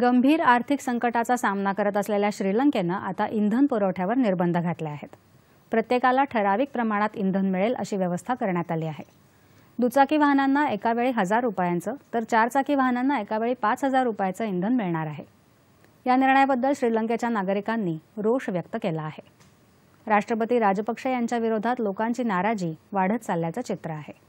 गंभीर आर्थिक संकटाचा सामना करत असलेल्या श्रीलंकेनं आता इंधन पुरवठ्यावर निर्बंध घातले आहेत प्रत्येकाला ठराविक प्रमाणात इंधन मिळेल अशी व्यवस्था करण्यात आली आहे दुचाकी वाहनांना एकावेळी हजार रुपयांचं तर चारचाकी वाहनांना एकावेळी पाच हजार रुपयाचं इंधन मिळणार आहे या निर्णयाबद्दल श्रीलंकेच्या नागरिकांनी रोष व्यक्त केला आहे राष्ट्रपती राजपक्षे यांच्या विरोधात लोकांची नाराजी वाढत चालल्याचं चित्र आहे